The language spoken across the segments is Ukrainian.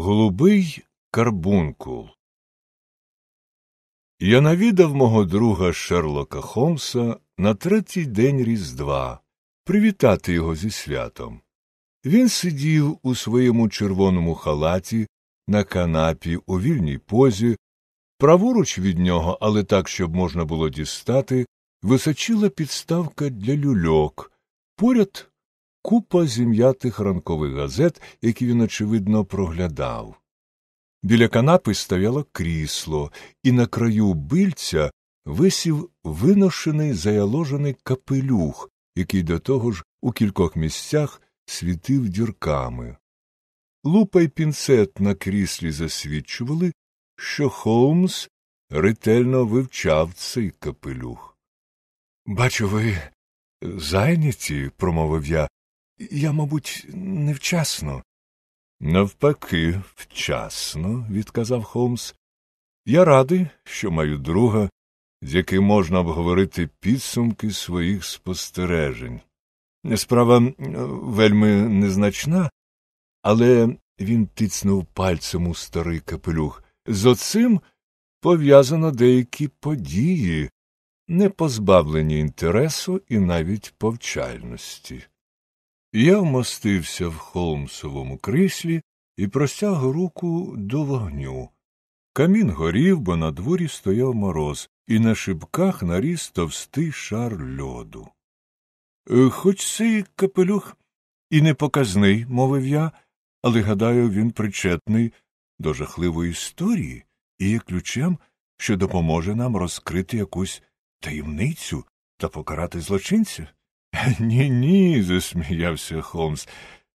Голубий карбункул Я навідав мого друга Шерлока Холмса на третій день Різдва привітати його зі святом. Він сидів у своєму червоному халаті на канапі у вільній позі, праворуч від нього, але так, щоб можна було дістати, височила підставка для люльок, поряд купа зім'ятих ранкових газет, які він, очевидно, проглядав. Біля канапи стояло крісло, і на краю бильця висів виношений заяложений капелюх, який до того ж у кількох місцях світив дірками. Лупа й пінцет на кріслі засвідчували, що Холмс ретельно вивчав цей капелюх. Бачу, ви зайняті, промовив я, я, мабуть, невчасно. Навпаки, вчасно, відказав Холмс. Я радий, що маю друга, з яким можна обговорити підсумки своїх спостережень. Справа вельми незначна, але він тицнув пальцем у старий капелюх. З оцим пов'язано деякі події, не позбавлені інтересу і навіть повчальності. Я вмостився в холмсовому кріслі і простяг руку до вогню. Камін горів, бо на дворі стояв мороз, і на шибках наріс товстий шар льоду. «Е, хоч цей капелюх і не показний, мовив я, але, гадаю, він причетний до жахливої історії і є ключем, що допоможе нам розкрити якусь таємницю та покарати злочинця. Ні, ні, засміявся Холмс.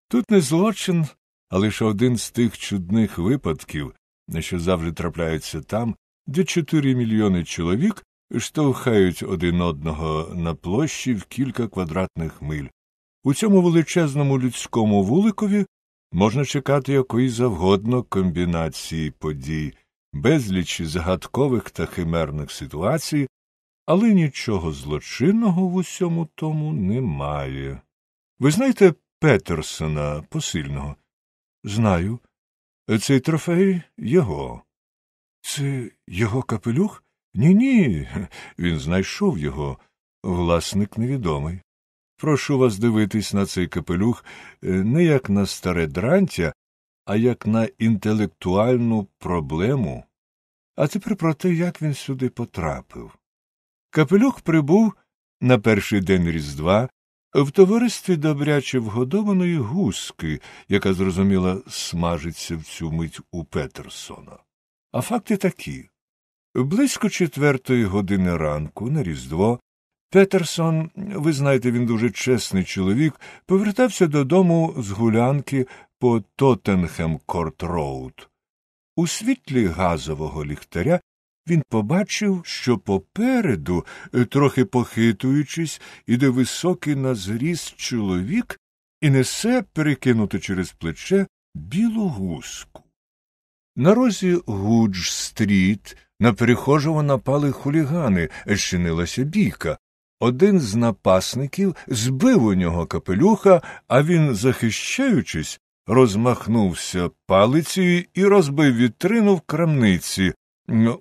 Тут не злочин, а лише один з тих чудних випадків, що завжди трапляються там, де чотири мільйони чоловік штовхають один одного на площі в кілька квадратних миль. У цьому величезному людському вуликові можна чекати якої завгодно комбінації подій, безліч загадкових та химерних ситуацій, але нічого злочинного в усьому тому немає. Ви знаєте Петерсона посильного? Знаю. Цей трофей його. Це його капелюх? Ні, ні. Він знайшов його, власник невідомий. Прошу вас дивитись на цей капелюх е, не як на старе дрантя, а як на інтелектуальну проблему. А тепер про те, як він сюди потрапив. Капелюк прибув на перший день Різдва в товаристві добряче вгодованої гуски, яка зрозуміла смажиться в цю мить у Петерсона. А факти такі близько четвертої години ранку на Різдво. Петерсон, ви знаєте, він дуже чесний чоловік, повертався додому з гулянки по Тоттенхем Корт Роуд. У світлі газового ліхтаря він побачив, що попереду, е, трохи похитуючись, іде високий на зріст чоловік і несе, перекинуто через плече, білу гуску. На розі Гудж стріт на перехожого напали хулігани, е, щинилася бійка. Один з напасників збив у нього капелюха, а він, захищаючись, розмахнувся палицею і розбив вітрину в крамниці,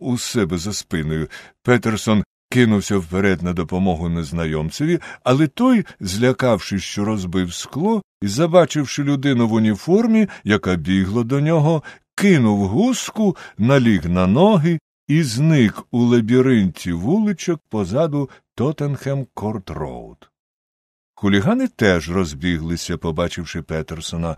у себе за спиною. Петерсон кинувся вперед на допомогу незнайомцеві, але той, злякавшись, що розбив скло, і забачивши людину в уніформі, яка бігла до нього, кинув гуску, наліг на ноги і зник у лабіринті вуличок позаду Тоттенхем Корт Роуд. Хулігани теж розбіглися, побачивши Петерсона,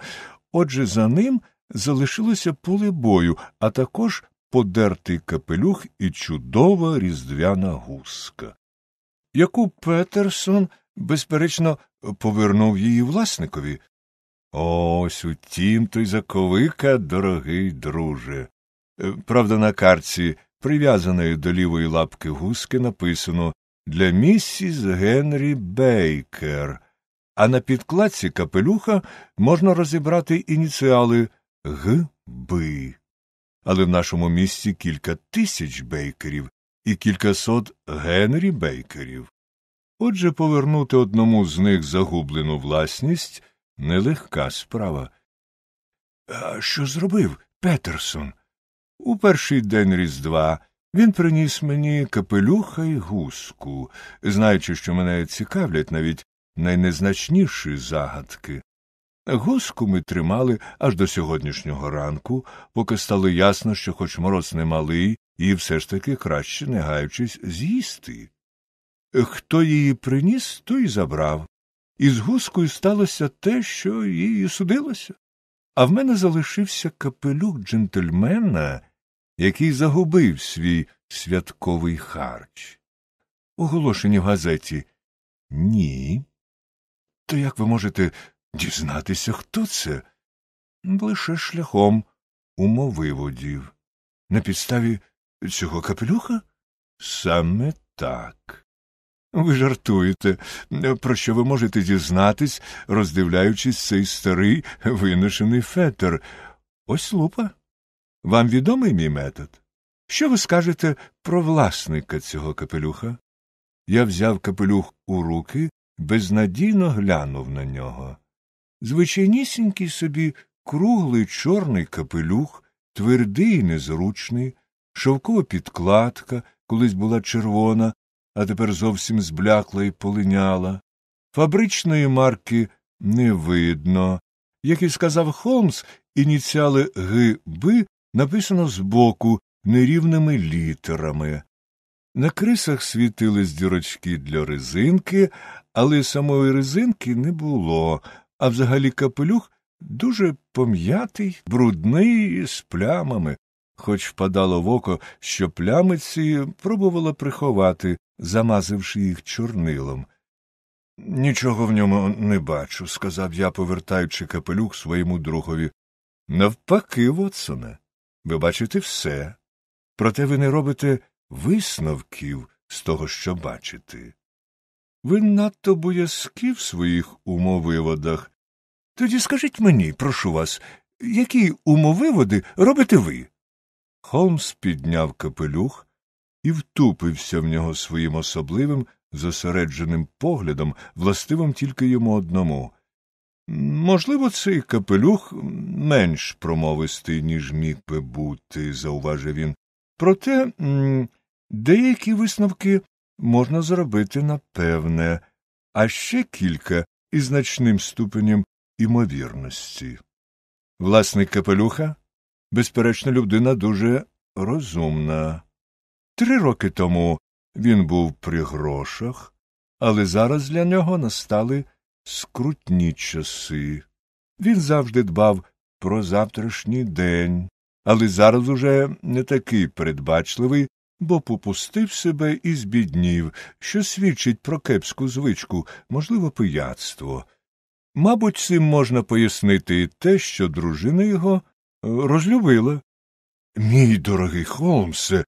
отже за ним залишилося поле бою, а також подертий капелюх і чудова різдвяна гуска, яку Петерсон, безперечно, повернув її власникові. Ось у тім той заковика, дорогий друже. Е, правда, на карці, прив'язаної до лівої лапки гуски, написано для місіс Генрі Бейкер, а на підкладці капелюха можна розібрати ініціали Г але в нашому місті кілька тисяч бейкерів і кількасот Генрі бейкерів. Отже, повернути одному з них загублену власність нелегка справа. А що зробив Петерсон? У перший день Різдва він приніс мені капелюха і гуску, знаючи, що мене цікавлять навіть найнезначніші загадки. Гуску ми тримали аж до сьогоднішнього ранку, поки стало ясно, що хоч мороз немалий, її все ж таки краще, не гаючись, з'їсти. Хто її приніс, той забрав. І з гускою сталося те, що їй судилося. А в мене залишився капелюк джентльмена, який загубив свій святковий харч. Оголошені в газеті. Ні. То як ви можете Дізнатися, хто це? Лише шляхом умовиводів. На підставі цього капелюха? Саме так. Ви жартуєте, про що ви можете дізнатись, роздивляючись цей старий виношений фетер. Ось лупа. Вам відомий мій метод? Що ви скажете про власника цього капелюха? Я взяв капелюх у руки, безнадійно глянув на нього звичайнісінький собі круглий чорний капелюх, твердий і незручний, шовкова підкладка, колись була червона, а тепер зовсім зблякла і полиняла. Фабричної марки не видно. Як і сказав Холмс, ініціали ГБ написано збоку нерівними літерами. На крисах світились дірочки для резинки, але самої резинки не було, а взагалі капелюх дуже пом'ятий, брудний, з плямами, хоч впадало в око, що плямиці пробувала приховати, замазивши їх чорнилом. Нічого в ньому не бачу, сказав я, повертаючи капелюх своєму другові. Навпаки, Вотсоне, ви бачите все, проте ви не робите висновків з того, що бачите. Ви надто боязкі в своїх умовиводах. Тоді скажіть мені, прошу вас, які умовиводи робите ви? Холмс підняв капелюх і втупився в нього своїм особливим, зосередженим поглядом, властивим тільки йому одному. Можливо, цей капелюх менш промовистий, ніж міг би бути, зауважив він. Проте деякі висновки можна зробити напевне, а ще кілька із значним ступенем імовірності. Власник капелюха, безперечно, людина дуже розумна. Три роки тому він був при грошах, але зараз для нього настали скрутні часи. Він завжди дбав про завтрашній день, але зараз уже не такий передбачливий, бо попустив себе і збіднів, що свідчить про кепську звичку, можливо, пияцтво. Мабуть, цим можна пояснити і те, що дружина його е, розлюбила. Мій дорогий Холмсе.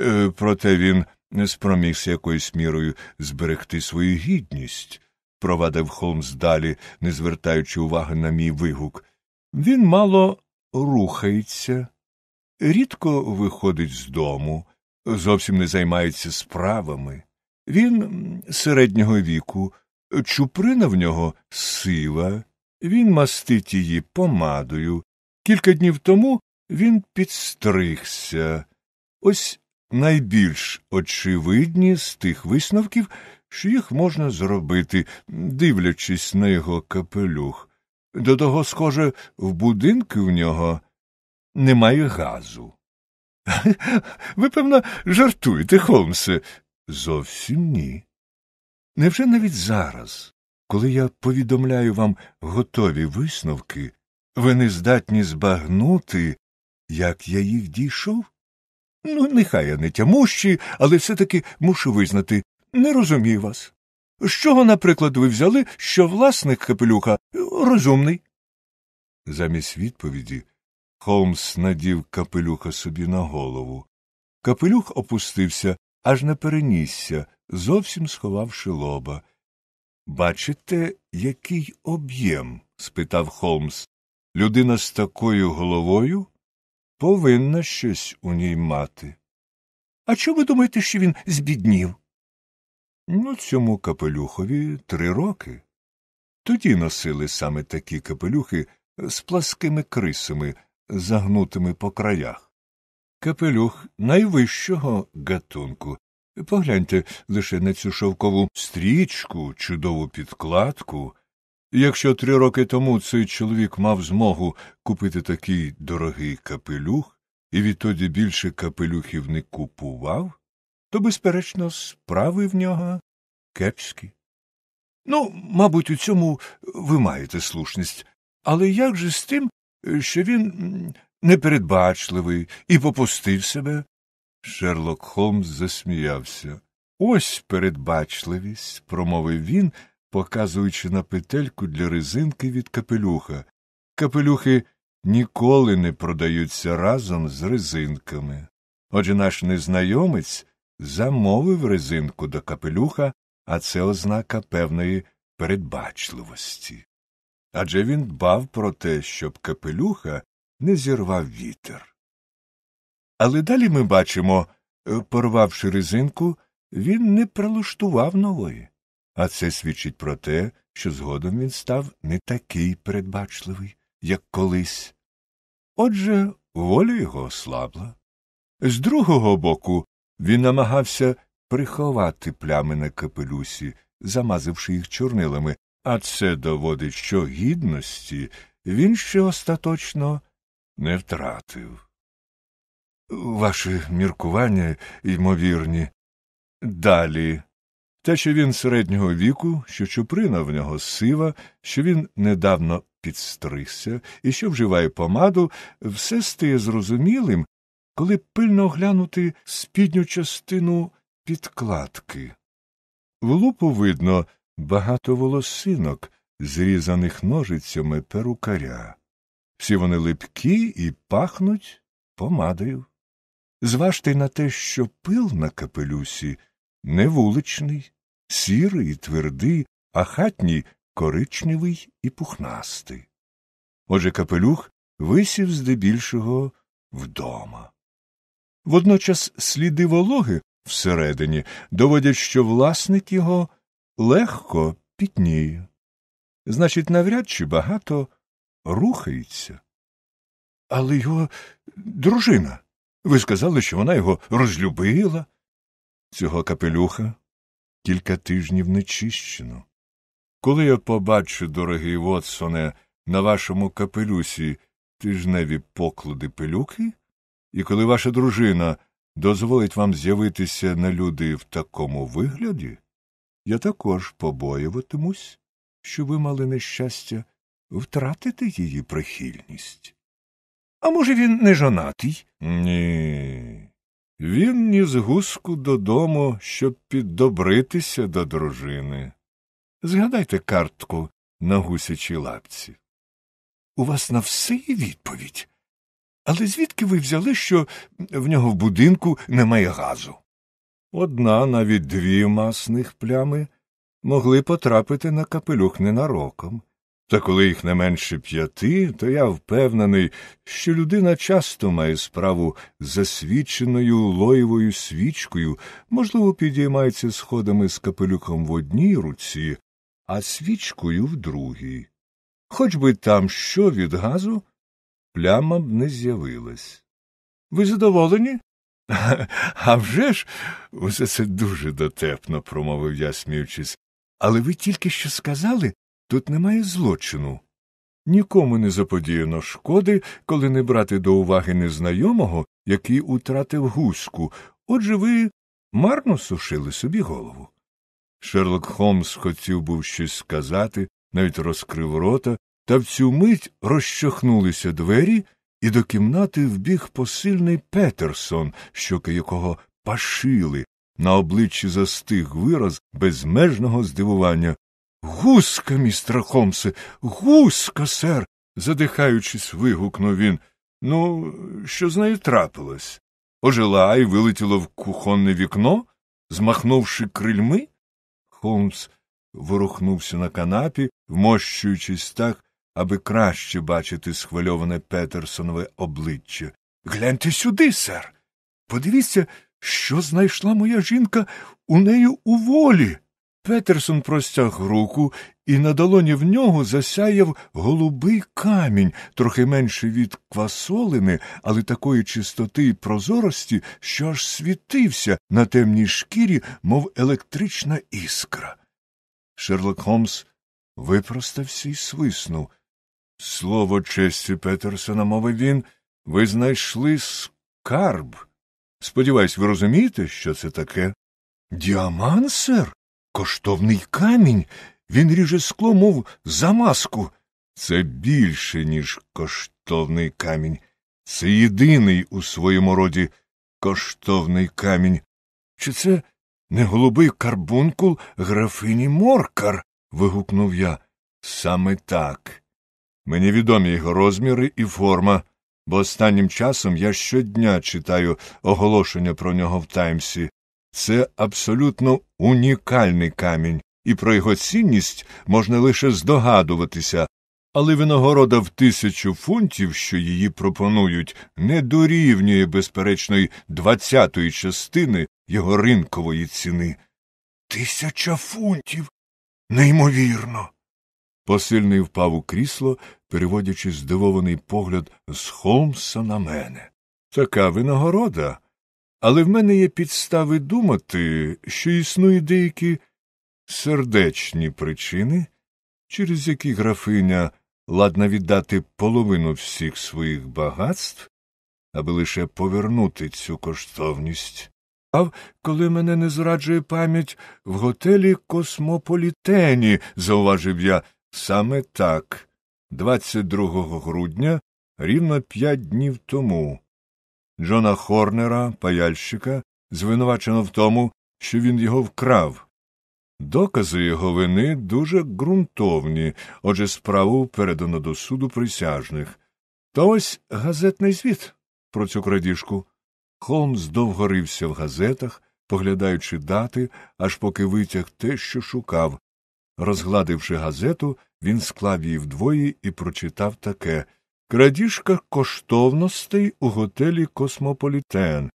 Е, проте він не спромігся якоюсь мірою зберегти свою гідність, провадив Холмс далі, не звертаючи уваги на мій вигук. Він мало рухається, рідко виходить з дому зовсім не займається справами. Він середнього віку, чуприна в нього сива, він мастить її помадою. Кілька днів тому він підстригся. Ось найбільш очевидні з тих висновків, що їх можна зробити, дивлячись на його капелюх. До того, схоже, в будинку в нього немає газу. Ви, певно, жартуєте, Холмсе. Зовсім ні. Невже навіть зараз, коли я повідомляю вам готові висновки, ви не здатні збагнути, як я їх дійшов? Ну, нехай я не тямущі, але все таки мушу визнати не розумію вас. З чого, наприклад, ви взяли, що власник капелюха розумний? Замість відповіді Холмс надів капелюха собі на голову. Капелюх опустився, аж на перенісся, зовсім сховавши лоба. Бачите, який об'єм? спитав Холмс. Людина з такою головою повинна щось у ній мати. А чому ви думаєте, що він збіднів? Ну, цьому капелюхові три роки. Тоді носили саме такі капелюхи з пласкими крисами загнутими по краях. Капелюх найвищого гатунку. Погляньте лише на цю шовкову стрічку, чудову підкладку. Якщо три роки тому цей чоловік мав змогу купити такий дорогий капелюх і відтоді більше капелюхів не купував, то, безперечно, справи в нього кепські. Ну, мабуть, у цьому ви маєте слушність, але як же з тим, що він непередбачливий і попустив себе. Шерлок Холмс засміявся. Ось передбачливість, промовив він, показуючи на петельку для резинки від капелюха. Капелюхи ніколи не продаються разом з резинками. Отже, наш незнайомець замовив резинку до капелюха, а це ознака певної передбачливості адже він дбав про те, щоб капелюха не зірвав вітер. Але далі ми бачимо, е, порвавши резинку, він не прилаштував нової, а це свідчить про те, що згодом він став не такий передбачливий, як колись. Отже, воля його ослабла. З другого боку, він намагався приховати плями на капелюсі, замазавши їх чорнилами, а це доводить, що гідності він ще остаточно не втратив. Ваші міркування, ймовірні, далі. Те, що він середнього віку, що чуприна в нього сива, що він недавно підстригся і що вживає помаду, все стає зрозумілим, коли пильно оглянути спідню частину підкладки. В лупу видно, багато волосинок, зрізаних ножицями перукаря. Всі вони липкі і пахнуть помадою. Зважте на те, що пил на капелюсі не вуличний, сірий і твердий, а хатній коричневий і пухнастий. Отже, капелюх висів здебільшого вдома. Водночас сліди вологи всередині доводять, що власник його легко пітніє. Значить, навряд чи багато рухається. Але його дружина. Ви сказали, що вона його розлюбила. Цього капелюха кілька тижнів не чищено. Коли я побачу, дорогий Вотсоне, на вашому капелюсі тижневі поклади пилюки, і коли ваша дружина дозволить вам з'явитися на люди в такому вигляді, я також побоюватимусь, що ви мали нещастя втратити її прихильність. А може, він не жонатий? Ні. Він ні з гуску додому, щоб піддобритися до дружини. Згадайте картку на гусячій лапці. У вас на все є відповідь. Але звідки ви взяли, що в нього в будинку немає газу? одна, навіть дві масних плями могли потрапити на капелюх ненароком. Та коли їх не менше п'яти, то я впевнений, що людина часто має справу з засвіченою лоєвою свічкою, можливо, підіймається сходами з капелюхом в одній руці, а свічкою в другій. Хоч би там що від газу, пляма б не з'явилась. Ви задоволені? А вже ж, усе це дуже дотепно, промовив я, сміючись. Але ви тільки що сказали тут немає злочину. Нікому не заподіяно шкоди, коли не брати до уваги незнайомого, який утратив гуську. Отже, ви марно сушили собі голову. Шерлок Холмс хотів був щось сказати, навіть розкрив рота, та в цю мить розчахнулися двері, і до кімнати вбіг посильний Петерсон, щоки якого пашили. На обличчі застиг вираз безмежного здивування. Гуска, містер Холмсе, гуска, сер. задихаючись, вигукнув він. Ну, що з нею трапилось? Ожила і вилетіла в кухонне вікно, змахнувши крильми? Холмс ворухнувся на канапі, вмощуючись так, аби краще бачити схвильоване Петерсонове обличчя. Гляньте сюди, сер. Подивіться, що знайшла моя жінка у неї у волі. Петерсон простяг руку, і на долоні в нього засяяв голубий камінь, трохи менший від квасолини, але такої чистоти й прозорості, що аж світився на темній шкірі, мов електрична іскра. Шерлок Холмс випростався і свиснув. Слово честі Петерсона, мовив він, ви знайшли скарб. Сподіваюсь, ви розумієте, що це таке? Діамансер? Коштовний камінь. Він ріже скло, мов замазку. Це більше, ніж коштовний камінь. Це єдиний у своєму роді коштовний камінь. Чи це не голубий карбункул графині Моркар? вигукнув я. Саме так. Мені відомі його розміри і форма, бо останнім часом я щодня читаю оголошення про нього в Таймсі. Це абсолютно унікальний камінь, і про його цінність можна лише здогадуватися, але винагорода в тисячу фунтів, що її пропонують, не дорівнює безперечної двадцятої частини його ринкової ціни. Тисяча фунтів. Неймовірно. Посильний впав у крісло, переводячи здивований погляд з Холмса на мене. Така винагорода. Але в мене є підстави думати, що існують деякі сердечні причини, через які графиня ладна віддати половину всіх своїх багатств, аби лише повернути цю коштовність. А коли мене не зраджує пам'ять в готелі Космополітені, зауважив я, Саме так, 22 грудня, рівно п'ять днів тому, Джона Хорнера, паяльщика, звинувачено в тому, що він його вкрав. Докази його вини дуже ґрунтовні, отже, справу передано до суду присяжних. Та ось газетний звіт про цю крадіжку. Холмс довго рився в газетах, поглядаючи дати, аж поки витяг те, що шукав, Розгладивши газету, він склав її вдвоє і прочитав таке Крадіжка коштовностей у готелі Космополітен.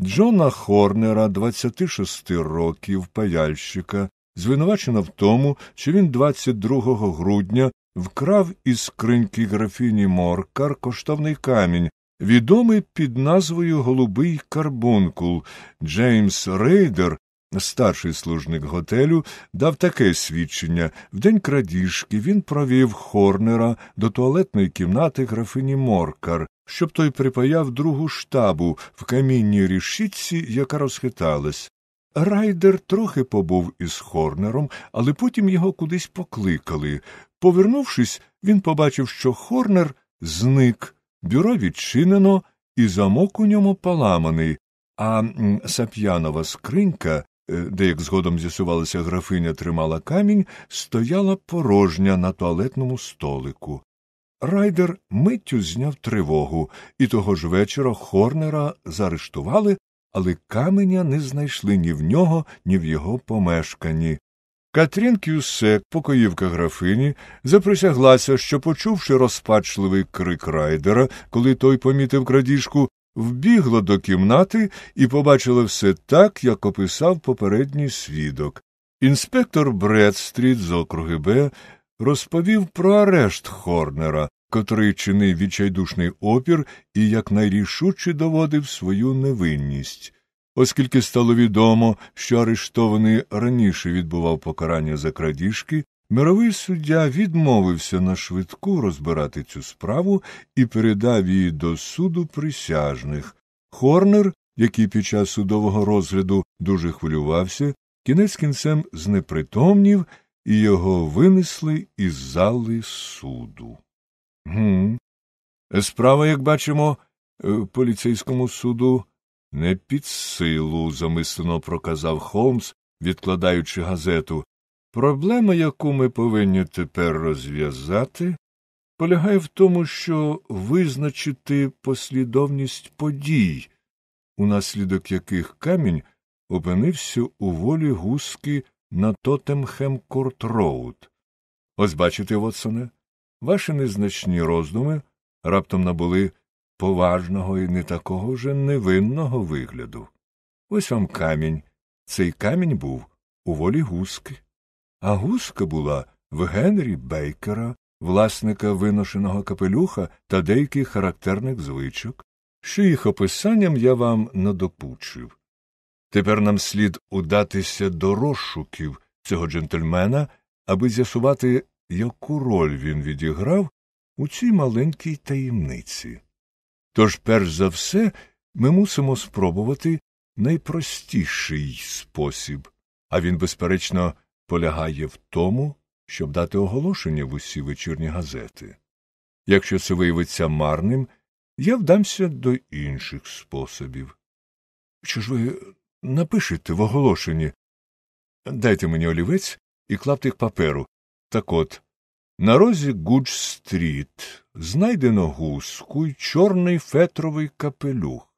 Джона Хорнера, 26 років, паяльщика, звинувачено в тому, що він 22 грудня вкрав із скриньки графіні Моркар коштовний камінь, відомий під назвою Голубий Карбункул. Джеймс Рейдер старший служник готелю, дав таке свідчення в день крадіжки він провів Хорнера до туалетної кімнати графині Моркар, щоб той припаяв другу штабу в камінній рішітці, яка розхиталась. Райдер трохи побув із Хорнером, але потім його кудись покликали. Повернувшись, він побачив, що Хорнер зник, бюро відчинено, і замок у ньому поламаний, а сап'янова скринька Е, де, як згодом з'ясувалася, графиня тримала камінь, стояла порожня на туалетному столику. Райдер миттю зняв тривогу, і того ж вечора Хорнера заарештували, але каменя не знайшли ні в нього, ні в його помешканні. Катрін Кюсек, покоївка графині, заприсяглася, що, почувши розпачливий крик райдера, коли той помітив крадіжку, вбігла до кімнати і побачила все так, як описав попередній свідок. Інспектор Бредстріт з округи Б розповів про арешт Хорнера, котрий чинив відчайдушний опір і якнайрішуче доводив свою невинність. Оскільки стало відомо, що арештований раніше відбував покарання за крадіжки, Мировий суддя відмовився на швидку розбирати цю справу і передав її до суду присяжних. Хорнер, який під час судового розгляду дуже хвилювався, кінець кінцем знепритомнів і його винесли із зали суду. Гм. Справа, як бачимо, е, поліцейському суду не під силу, замислено проказав Холмс, відкладаючи газету. Проблема, яку ми повинні тепер розв'язати, полягає в тому, що визначити послідовність подій, унаслідок яких камінь опинився у волі гуски на Тотемхем Кортроуд. Ось бачите, Вотсоне, ваші незначні роздуми раптом набули поважного і не такого вже невинного вигляду. Ось вам камінь. Цей камінь був у волі гуски а гуска була в Генрі Бейкера, власника виношеного капелюха та деяких характерних звичок, що їх описанням я вам надопучив. Тепер нам слід удатися до розшуків цього джентльмена, аби з'ясувати, яку роль він відіграв у цій маленькій таємниці. Тож, перш за все, ми мусимо спробувати найпростіший спосіб, а він, безперечно, полягає в тому, щоб дати оголошення в усі вечірні газети. Якщо це виявиться марним, я вдамся до інших способів. Що ж ви напишете в оголошенні? Дайте мені олівець і клаптик паперу. Так от, на розі Гудж стріт знайдено гуску й чорний фетровий капелюх.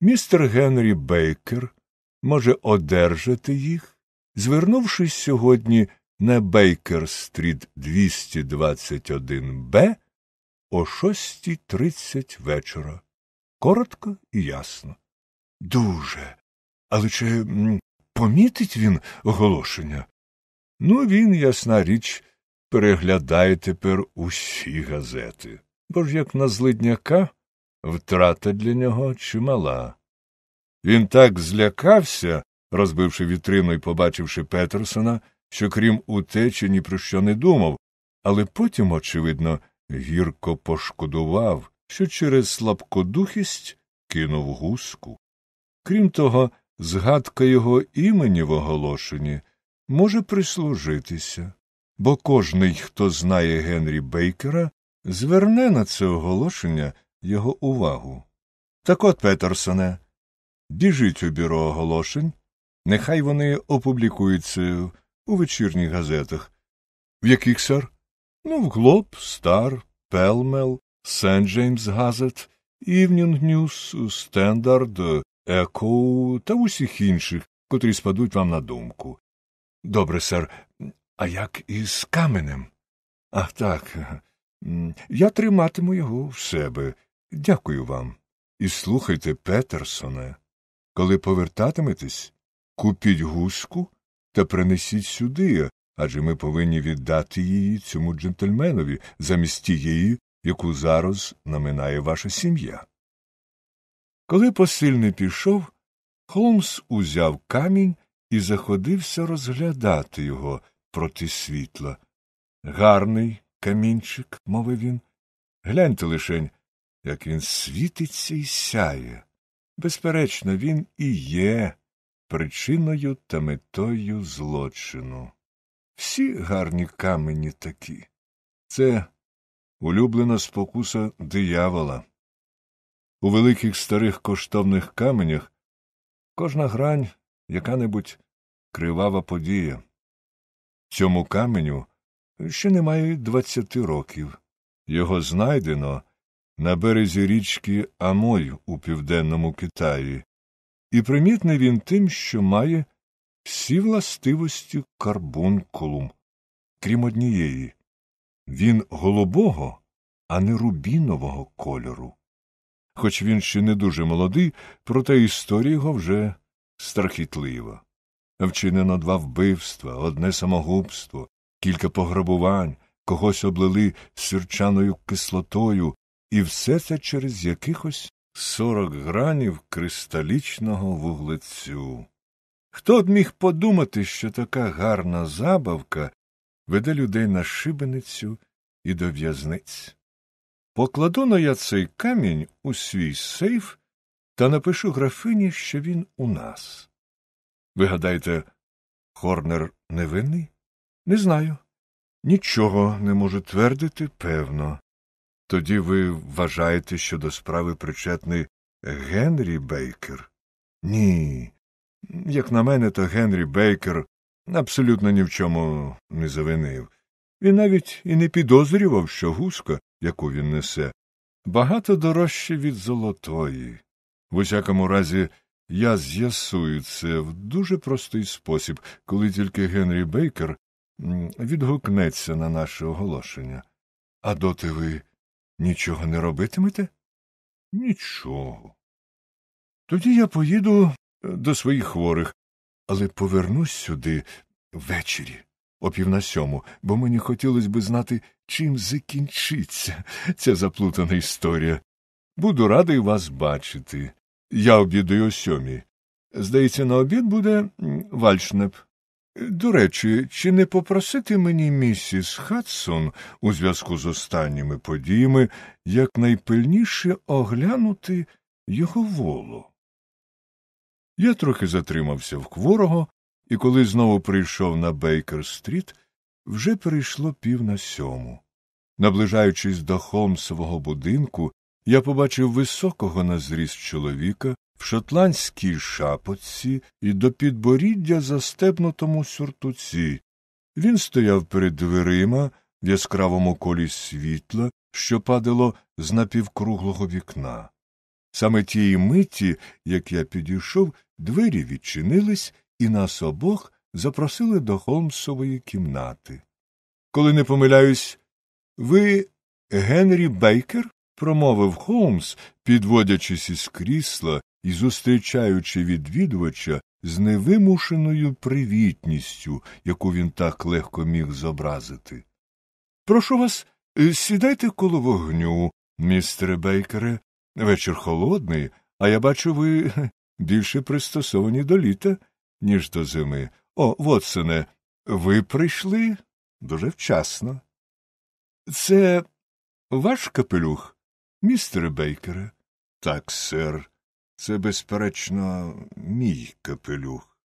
Містер Генрі Бейкер може одержати їх звернувшись сьогодні на Бейкер-стріт 221 Б о 6.30 вечора. Коротко і ясно. Дуже. Але чи помітить він оголошення? Ну, він, ясна річ, переглядає тепер усі газети, бо ж як на злидняка втрата для нього чимала. Він так злякався, розбивши вітрину і побачивши Петерсона, що крім утечі ні про що не думав, але потім, очевидно, гірко пошкодував, що через слабкодухість кинув гуску. Крім того, згадка його імені в оголошенні може прислужитися, бо кожний, хто знає Генрі Бейкера, зверне на це оголошення його увагу. Так от, Петерсоне, біжіть у бюро оголошень Нехай вони опублікуються у вечірніх газетах. В яких сер? Ну, в Глоб, Стар, Пелмел, Сент Джеймс Газет, Івнінг Ньюс, Стендард, Екоу та усіх інших, котрі спадуть вам на думку. Добре, сер, а як із каменем? Ах так. Я триматиму його в себе. Дякую вам. І слухайте, Петерсоне, коли повертатиметесь. Купіть гуску та принесіть сюди, адже ми повинні віддати її цьому джентльменові замість тієї, яку зараз наминає ваша сім'я. Коли посильний пішов, Холмс узяв камінь і заходився розглядати його проти світла. Гарний камінчик, мовив він. Гляньте лишень, як він світиться і сяє. Безперечно, він і є причиною та метою злочину. Всі гарні камені такі. Це улюблена спокуса диявола. У великих старих коштовних каменях кожна грань яка небудь кривава подія. Цьому каменю ще немає двадцяти років. Його знайдено на березі річки Амой у південному Китаї, і примітний він тим, що має всі властивості карбункулум, крім однієї. Він голубого, а не рубінового кольору. Хоч він ще не дуже молодий, проте історія його вже страхітлива. Вчинено два вбивства, одне самогубство, кілька пограбувань, когось облили сірчаною кислотою, і все це через якихось сорок гранів кристалічного вуглецю. Хто б міг подумати, що така гарна забавка веде людей на шибеницю і до в'язниць? Покладу на я цей камінь у свій сейф та напишу графині, що він у нас. Ви гадаєте, Хорнер невинний? Не знаю. Нічого не можу твердити, певно. Тоді ви вважаєте, що до справи причетний Генрі Бейкер? Ні. Як на мене, то Генрі Бейкер абсолютно ні в чому не завинив. Він навіть і не підозрював, що гуска, яку він несе, багато дорожче від золотої. В усякому разі, я з'ясую це в дуже простий спосіб, коли тільки Генрі Бейкер відгукнеться на наше оголошення. А доти ви Нічого не робитимете? Нічого. Тоді я поїду е, до своїх хворих, але повернусь сюди ввечері, о пів на сьому, бо мені хотілося би знати, чим закінчиться ця заплутана історія. Буду радий вас бачити. Я обідаю о сьомій. Здається, на обід буде вальшнеп. До речі, чи не попросити мені місіс Хадсон у зв'язку з останніми подіями якнайпильніше оглянути його волу? Я трохи затримався в хворого, і коли знову прийшов на Бейкер стріт, вже перейшло пів на сьому. Наближаючись до Холм свого будинку, я побачив високого на зріст чоловіка в шотландській шапочці і до підборіддя застебнутому сюртуці. Він стояв перед дверима в яскравому колі світла, що падало з напівкруглого вікна. Саме тієї миті, як я підійшов, двері відчинились і нас обох запросили до Холмсової кімнати. Коли не помиляюсь, ви Генрі Бейкер? промовив Холмс, підводячись із крісла і, зустрічаючи відвідувача з невимушеною привітністю, яку він так легко міг зобразити. Прошу вас, е, сідайте коло вогню, містере Бейкере. Вечір холодний, а я бачу, ви більше пристосовані до літа, ніж до зими. О, Вотсоне, ви прийшли дуже вчасно. Це ваш капелюх, містере Бейкере? Так, сир. Це, безперечно, мій капелюх.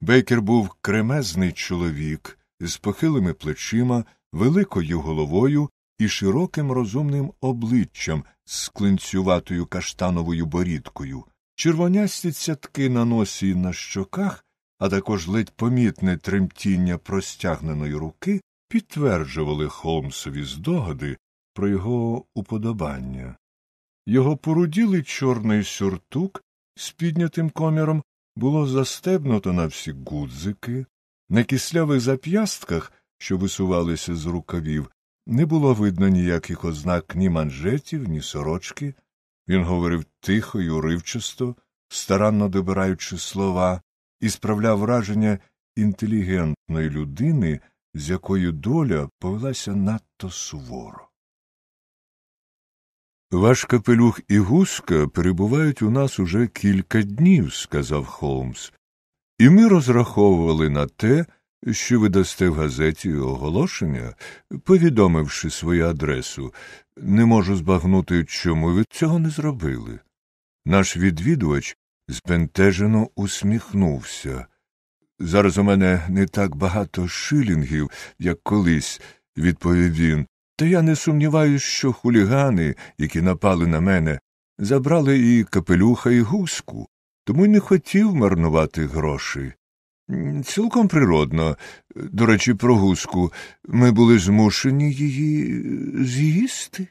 Бейкер був кремезний чоловік з похилими плечима, великою головою і широким розумним обличчям з клинцюватою каштановою борідкою, червонясті цятки на носі і на щоках, а також ледь помітне тремтіння простягненої руки підтверджували Холмсові здогади про його уподобання. Його поруділий чорний сюртук з піднятим коміром було застебнуто на всі гудзики, на кислявих зап'ястках, що висувалися з рукавів, не було видно ніяких ознак ні манжетів, ні сорочки. Він говорив тихо й уривчасто, старанно добираючи слова, і справляв враження інтелігентної людини, з якою доля повелася надто суворо. Ваш капелюх і гуска перебувають у нас уже кілька днів, сказав Холмс, і ми розраховували на те, що ви дасте в газеті оголошення, повідомивши свою адресу, не можу збагнути, чому ви цього не зробили. Наш відвідувач збентежено усміхнувся. Зараз у мене не так багато шилінгів, як колись, відповів він, та я не сумніваюсь, що хулігани, які напали на мене, забрали і капелюха, і гуску, тому й не хотів марнувати гроші. Цілком природно. До речі, про гуску ми були змушені її е, з'їсти.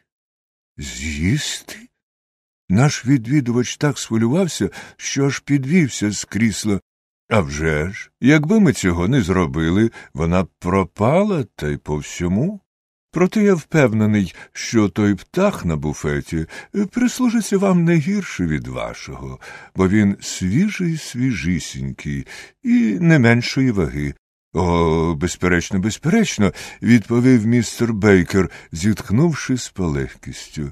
З'їсти? Наш відвідувач так схвилювався, що аж підвівся з крісла. А вже ж, якби ми цього не зробили, вона б пропала та й по всьому. Проте я впевнений, що той птах на буфеті прислужиться вам не гірше від вашого, бо він свіжий, свіжісінький і не меншої ваги. О, безперечно, безперечно, відповів містер Бейкер, зітхнувши з полегкістю.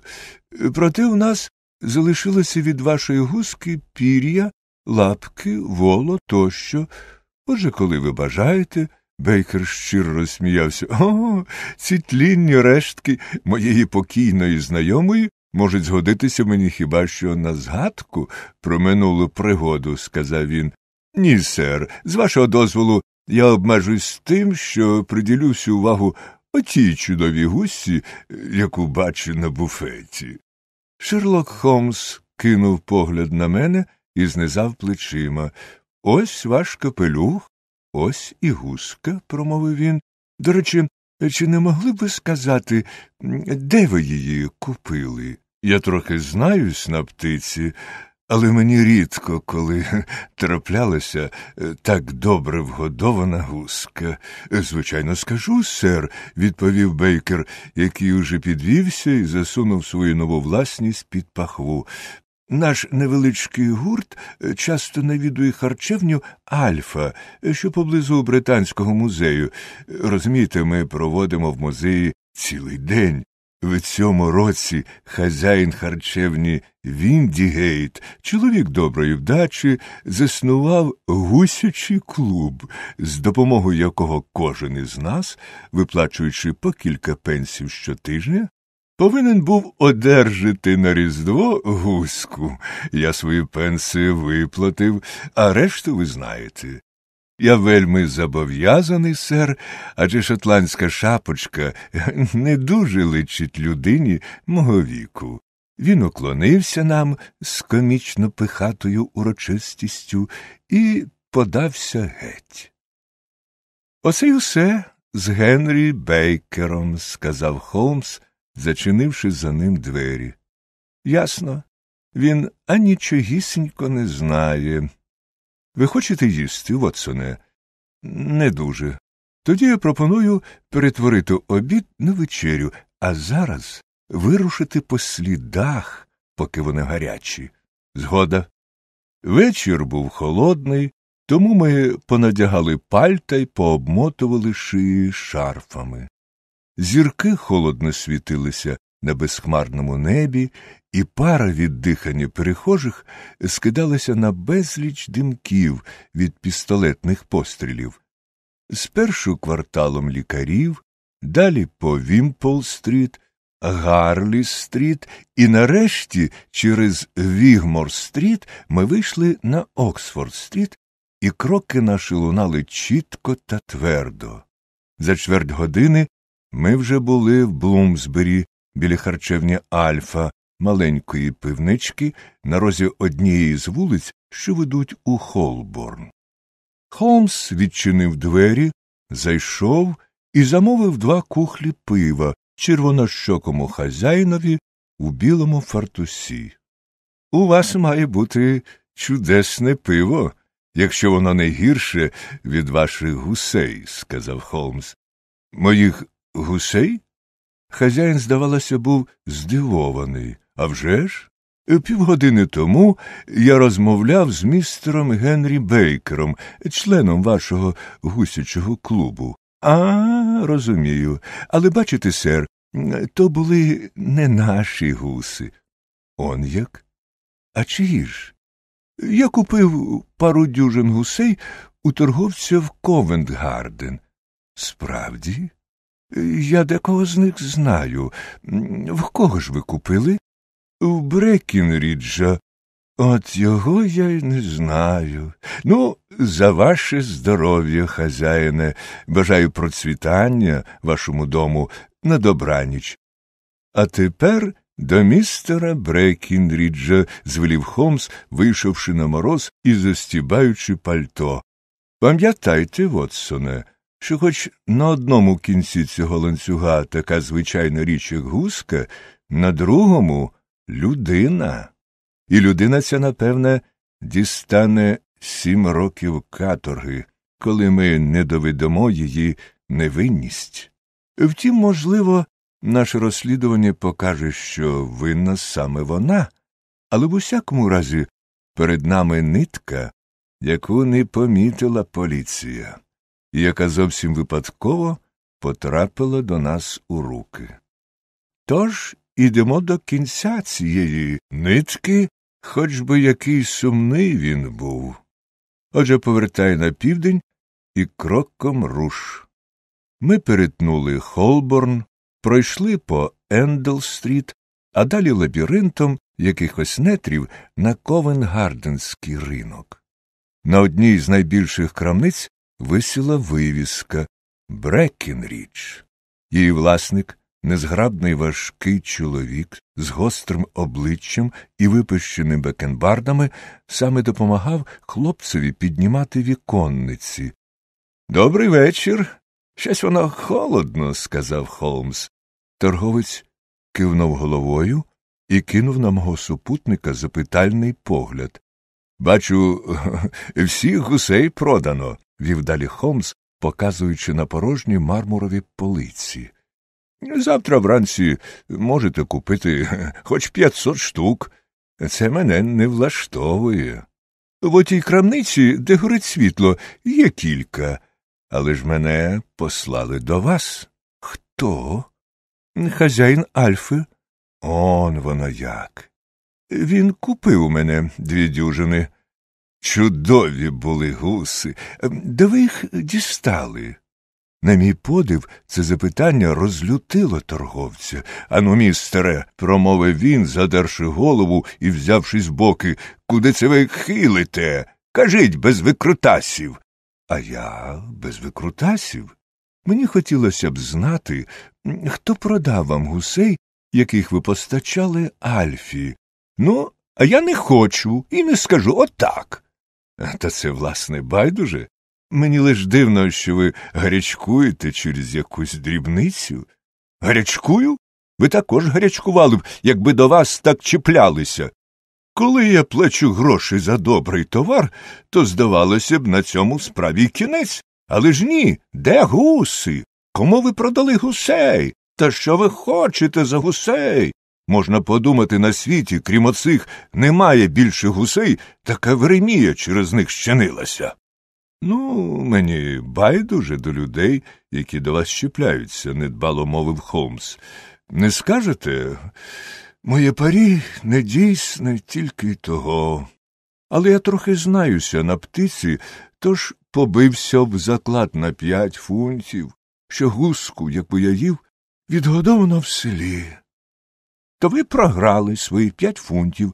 Проте у нас залишилося від вашої гуски пір'я, лапки, воло тощо. Отже, коли ви бажаєте. Бейкер щиро розсміявся. О, ці тлінні рештки моєї покійної знайомої можуть згодитися мені хіба що на згадку про минулу пригоду, сказав він. Ні, сер, з вашого дозволу, я обмежусь тим, що приділю всю увагу отій чудовій гусі, яку бачу на буфеті. Шерлок Холмс кинув погляд на мене і знизав плечима. Ось ваш капелюх. Ось і гуска, промовив він. До речі, чи не могли би сказати, де ви її купили? Я трохи знаюсь на птиці, але мені рідко, коли траплялася е, так добре вгодована гуска. Е, звичайно, скажу, сер, відповів бейкер, який уже підвівся і засунув свою нову власність під пахву. Наш невеличкий гурт е, часто навідує харчевню Альфа, е, що поблизу британського музею. Е, розумієте, ми проводимо в музеї цілий день. В цьому році хазяїн харчевні Віндігейт, чоловік доброї вдачі, заснував гусячий клуб, з допомогою якого кожен із нас, виплачуючи по кілька пенсів щотижня, Повинен був одержати на Різдво гуську. Я свою пенсію виплатив, а решту ви знаєте. Я вельми зобов'язаний, сер, адже шотландська шапочка не дуже личить людині мого віку. Він уклонився нам з комічно пихатою урочистістю і подався геть. Оце й усе з Генрі Бейкером, сказав Холмс зачинивши за ним двері. Ясно, він анічогісінько не знає. Ви хочете їсти, Вотсоне? Не дуже. Тоді я пропоную перетворити обід на вечерю, а зараз вирушити по слідах, поки вони гарячі. Згода. Вечір був холодний, тому ми понадягали пальта й пообмотували шиї шарфами. Зірки холодно світилися на безхмарному небі, і пара від дихання перехожих скидалася на безліч димків від пістолетних пострілів. Спершу кварталом лікарів, далі по Вімпол-стріт, Гарлі стріт, і нарешті через Вігмор стріт ми вийшли на Оксфорд стріт, і кроки наші лунали чітко та твердо. За чверть години ми вже були в Блумсбері біля харчевні Альфа, маленької пивнички на розі однієї з вулиць, що ведуть у Холборн. Холмс відчинив двері, зайшов і замовив два кухлі пива червонощокому хазяїнові у білому фартусі. У вас має бути чудесне пиво, якщо воно не гірше від ваших гусей, сказав Холмс. Моїх Гусей? Хазяїн, здавалося, був здивований. «А вже ж? Півгодини тому я розмовляв з містером Генрі Бейкером, членом вашого гусячого клубу. А, розумію. Але бачите, сер, то були не наші гуси. Он як? А чиї ж? Я купив пару дюжин гусей у торговця в Ковентгарден. Справді? Я декого з них знаю. В кого ж ви купили? В Брекінріджа. От його я й не знаю. Ну, за ваше здоров'я, хазяїне, бажаю процвітання вашому дому на добраніч. А тепер до містера Брекінріджа, звелів Холмс, вийшовши на мороз і застібаючи пальто. Пам'ятайте, Вотсоне, що хоч на одному кінці цього ланцюга така звичайна річ, як гуска, на другому людина. І людина ця, напевне, дістане сім років каторги, коли ми не доведемо її невинність. Втім, можливо, наше розслідування покаже, що винна саме вона, але в усякому разі перед нами нитка, яку не помітила поліція яка зовсім випадково потрапила до нас у руки. Тож ідемо до кінця цієї нитки, хоч би який сумний він був. Отже, повертай на південь і кроком руш. Ми перетнули Холборн, пройшли по Енделстріт, а далі лабіринтом якихось нетрів на Ковенгарденський ринок. На одній з найбільших крамниць висіла вивіска Брекінріч. Її власник, незграбний важкий чоловік з гострим обличчям і випищеним бекенбардами, саме допомагав хлопцеві піднімати віконниці. Добрий вечір. Щось воно холодно, сказав Холмс. Торговець кивнув головою і кинув на мого супутника запитальний погляд. Бачу, всіх гусей продано вів далі Холмс, показуючи на порожні мармурові полиці. Завтра вранці можете купити хоч п'ятсот штук. Це мене не влаштовує. В отій крамниці, де горить світло, є кілька, але ж мене послали до вас. Хто? Хазяїн Альфи. Он воно як. Він купив у мене дві дюжини. Чудові були гуси. Ем, де ви їх дістали? На мій подив, це запитання розлютило торговця. Ану, містере, промовив він, задерши голову і взявшись боки, куди це ви хилите? Кажіть без викрутасів. А я без викрутасів. Мені хотілося б знати, хто продав вам гусей, яких ви постачали Альфі. Ну, а я не хочу і не скажу отак. Та це, власне, байдуже. Мені лиш дивно, що ви гарячкуєте через якусь дрібницю. Гарячкую? Ви також гарячкували б, якби до вас так чіплялися. Коли я плачу гроші за добрий товар, то, здавалося б, на цьому справі кінець. Але ж ні, де гуси? Кому ви продали гусей? Та що ви хочете за гусей? Можна подумати, на світі, крім оцих, немає більше гусей, така веремія через них щинилася. Ну, мені байдуже до людей, які до вас щепляються, недбало мовив Холмс. Не скажете? Моє парі не дійсне тільки того. Але я трохи знаюся на птиці, тож побився в заклад на п'ять фунтів, що гуску, яку я їв, відгодовано в селі то ви програли свої п'ять фунтів.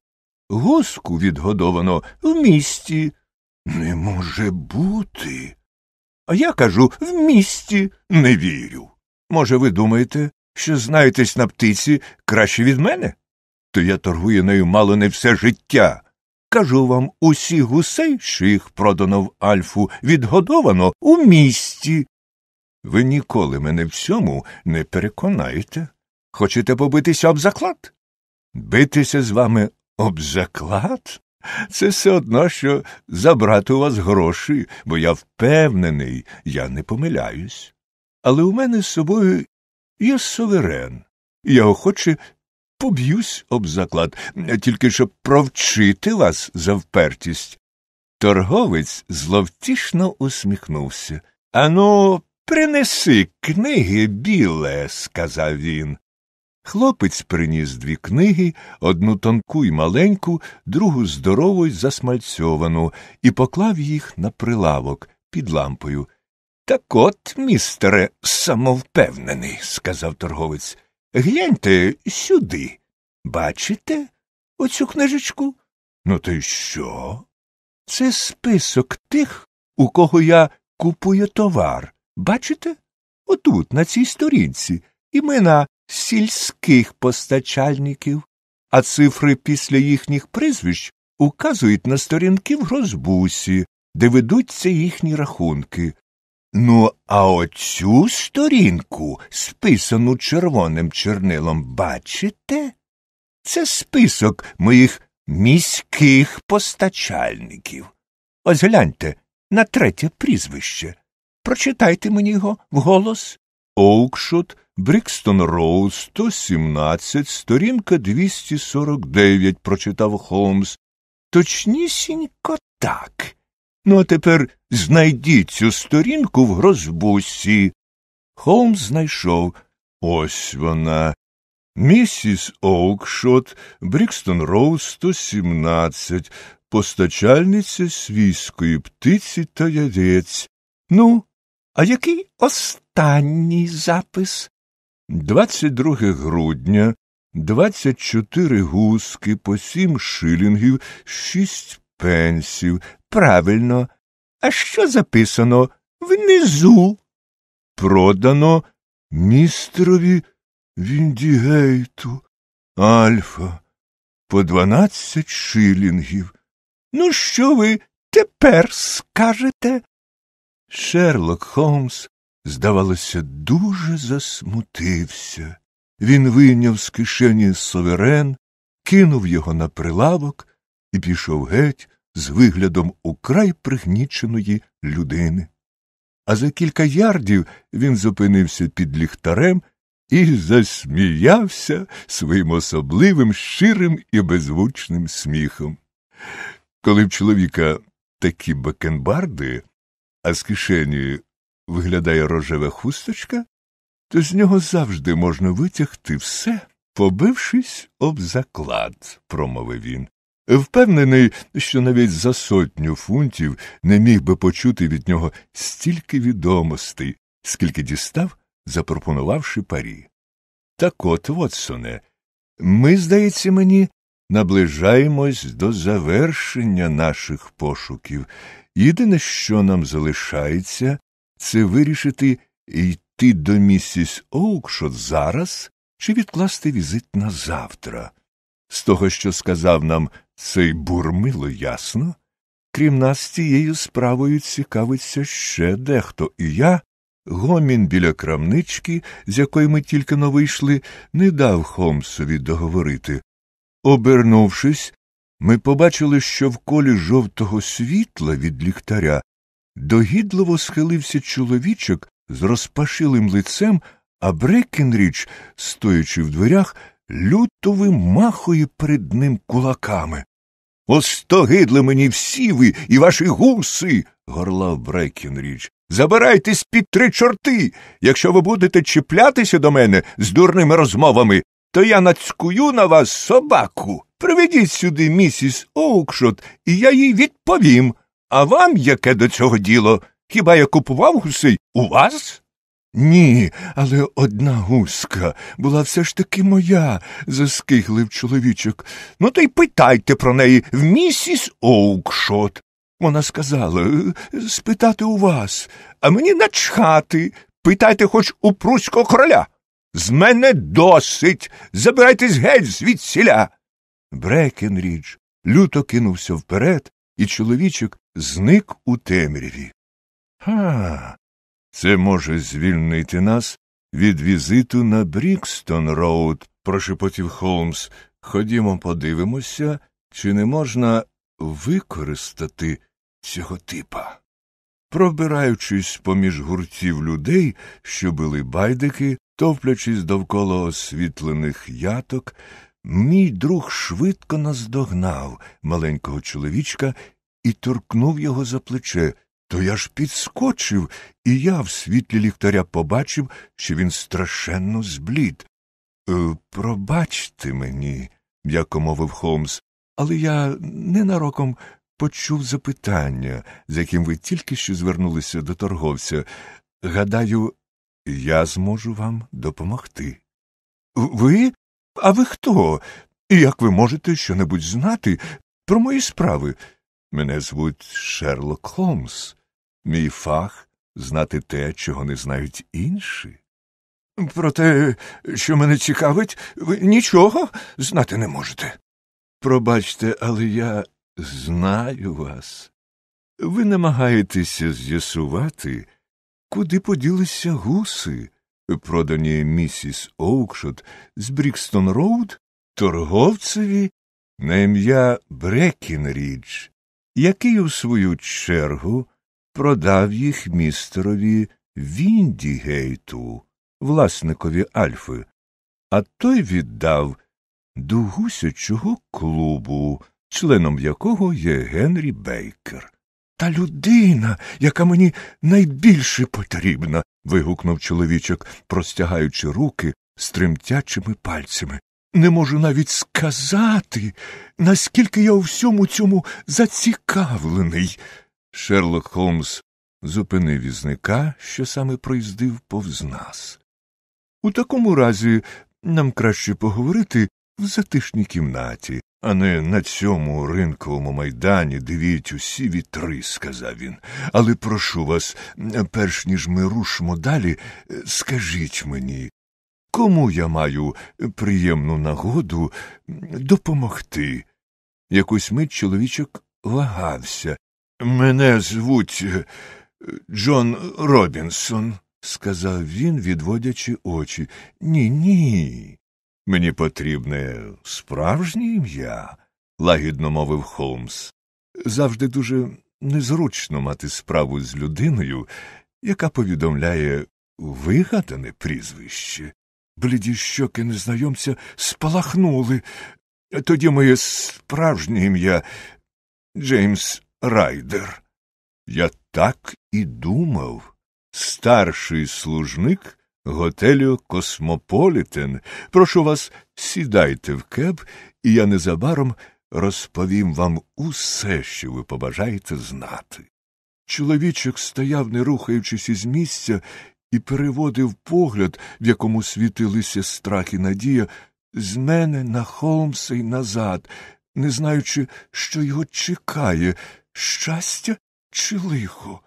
Гуску відгодовано в місті. Не може бути. А я кажу в місті не вірю. Може, ви думаєте, що знаєтесь на птиці краще від мене? То я торгую нею мало не все життя. Кажу вам, усі гусей, що їх продано в Альфу, відгодовано у місті. Ви ніколи мене в цьому не переконаєте. Хочете побитися об заклад? Битися з вами об заклад? Це все одно, що забрати у вас гроші, бо я впевнений, я не помиляюсь. Але у мене з собою є суверен, і я охоче поб'юсь об заклад, тільки щоб провчити вас за впертість. Торговець зловтішно усміхнувся. Ану, принеси книги, біле, сказав він. Хлопець приніс дві книги, одну тонку й маленьку, другу здорову й засмальцьовану, і поклав їх на прилавок під лампою. Так от, містере, самовпевнений, сказав торговець, гляньте сюди. Бачите оцю книжечку? Ну, то й що? Це список тих, у кого я купую товар. Бачите? Отут, на цій сторінці, імена сільських постачальників, а цифри після їхніх прізвищ указують на сторінки в розбусі, де ведуться їхні рахунки. Ну, а оцю сторінку, списану червоним чернилом, бачите? Це список моїх міських постачальників. Ось гляньте на третє прізвище. Прочитайте мені його вголос. Оукшут Брікстон Роуд, 117, сторінка 249, прочитав Холмс. Точнісінько так. Ну, а тепер знайдіть цю сторінку в грозбусі. Холмс знайшов. Ось вона. Місіс Оукшот, Брікстон Роуд, 117, постачальниця свійської птиці та ядець. Ну, а який останній запис? 22 грудня 24 гуски по 7 шилінгів, 6 пенсів. Правильно. А що записано внизу? Продано містерові Віндігейту, Альфа, по 12 шилінгів. Ну, що ви тепер скажете? Шерлок Холмс здавалося, дуже засмутився. Він вийняв з кишені суверен, кинув його на прилавок і пішов геть з виглядом украй пригніченої людини. А за кілька ярдів він зупинився під ліхтарем і засміявся своїм особливим щирим і беззвучним сміхом. Коли в чоловіка такі бакенбарди, а з кишені виглядає рожева хусточка, то з нього завжди можна витягти все, побившись об заклад, промовив він. Впевнений, що навіть за сотню фунтів не міг би почути від нього стільки відомостей, скільки дістав, запропонувавши парі. Так от, Вотсоне, ми, здається мені, наближаємось до завершення наших пошуків. Єдине, що нам залишається, це вирішити йти до місіс Оукшот зараз чи відкласти візит на завтра. З того, що сказав нам цей бурмило, ясно. Крім нас, цією справою цікавиться ще дехто, і я, гомін біля крамнички, з якої ми тільки но вийшли, не дав Холмсові договорити. Обернувшись, ми побачили, що в колі жовтого світла від ліхтаря Догідливо схилився чоловічок з розпашилим лицем, а Брекінріч, стоячи в дверях, люто вимахує перед ним кулаками. Остогидли мені всі ви і ваші гуси. горлав Брекінріч. Забирайтесь під три чорти. Якщо ви будете чіплятися до мене з дурними розмовами, то я нацькую на вас собаку. Приведіть сюди місіс Оукшот, і я їй відповім. А вам яке до цього діло? Хіба я купував гусей у вас? Ні, але одна гуска була все ж таки моя, заскиглив чоловічок. Ну, то й питайте про неї в місіс Оукшот. Вона сказала «Е, спитати у вас, а мені начхати, питайте хоч у пруського короля. З мене досить. Забирайтесь геть звідсіля. Брекенрідж люто кинувся вперед, і чоловічок зник у темряві. Ха. Це може звільнити нас від візиту на Брікстон Роуд, прошепотів Холмс. Ходімо, подивимося, чи не можна використати цього типа. Пробираючись поміж гуртів людей, що били байдики, товплячись довкола освітлених яток, мій друг швидко наздогнав маленького чоловічка і торкнув його за плече. То я ж підскочив, і я в світлі ліхтаря побачив, що він страшенно зблід. Е, пробачте мені, м'яко мовив Холмс, але я ненароком почув запитання, з яким ви тільки що звернулися до торговця. Гадаю, я зможу вам допомогти. Ви? А ви хто? І як ви можете що небудь знати про мої справи? Мене звуть Шерлок Холмс. Мій фах знати те, чого не знають інші. Про те, що мене цікавить, ви нічого знати не можете. Пробачте, але я знаю вас. Ви намагаєтеся з'ясувати, куди поділися гуси, продані місіс Оукшот з Брікстон Роуд торговцеві на ім'я Брекінрідж, який, у свою чергу, продав їх містерові Віндігейту, власникові Альфи, а той віддав до гусячого клубу, членом якого є Генрі Бейкер. Та людина, яка мені найбільше потрібна. вигукнув чоловічок, простягаючи руки з тремтячими пальцями. Не можу навіть сказати, наскільки я у всьому цьому зацікавлений. Шерлок Холмс зупинив візника, що саме проїздив повз нас. У такому разі нам краще поговорити в затишній кімнаті, а не на цьому ринковому майдані дивіть усі вітри, сказав він. Але прошу вас, перш ніж ми рушимо далі, скажіть мені, Кому я маю приємну нагоду допомогти? Якусь мить чоловічок вагався. Мене звуть е, Джон Робінсон, сказав він, відводячи очі. Ні, ні. Мені потрібне справжнє ім'я, лагідно мовив Холмс. Завжди дуже незручно мати справу з людиною, яка повідомляє вигадане прізвище. Бліді щоки незнайомця спалахнули. Тоді моє справжнє ім'я Джеймс Райдер. Я так і думав. Старший служник готелю Космополітен. Прошу вас, сідайте в кеб, і я незабаром розповім вам усе, що ви побажаєте знати. Чоловічок стояв, не рухаючись із місця, і переводив погляд, в якому світилися страх і надія, з мене на Холмса й назад, не знаючи, що його чекає щастя чи лихо.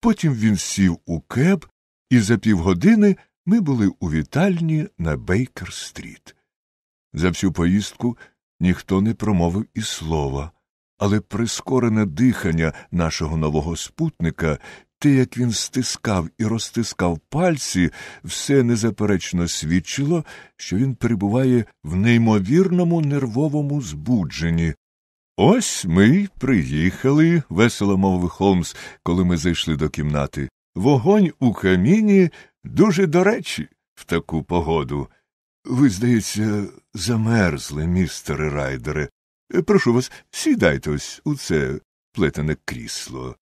Потім він сів у кеб, і за півгодини ми були у вітальні на Бейкер стріт. За всю поїздку ніхто не промовив і слова, але прискорене дихання нашого нового спутника те, як він стискав і розтискав пальці, все незаперечно свідчило, що він перебуває в неймовірному нервовому збудженні. Ось ми й приїхали, весело мовив Холмс, коли ми зайшли до кімнати. Вогонь у каміні дуже до речі, в таку погоду. Ви, здається, замерзли, містере райдере. Прошу вас, сідайте ось у це плетене крісло.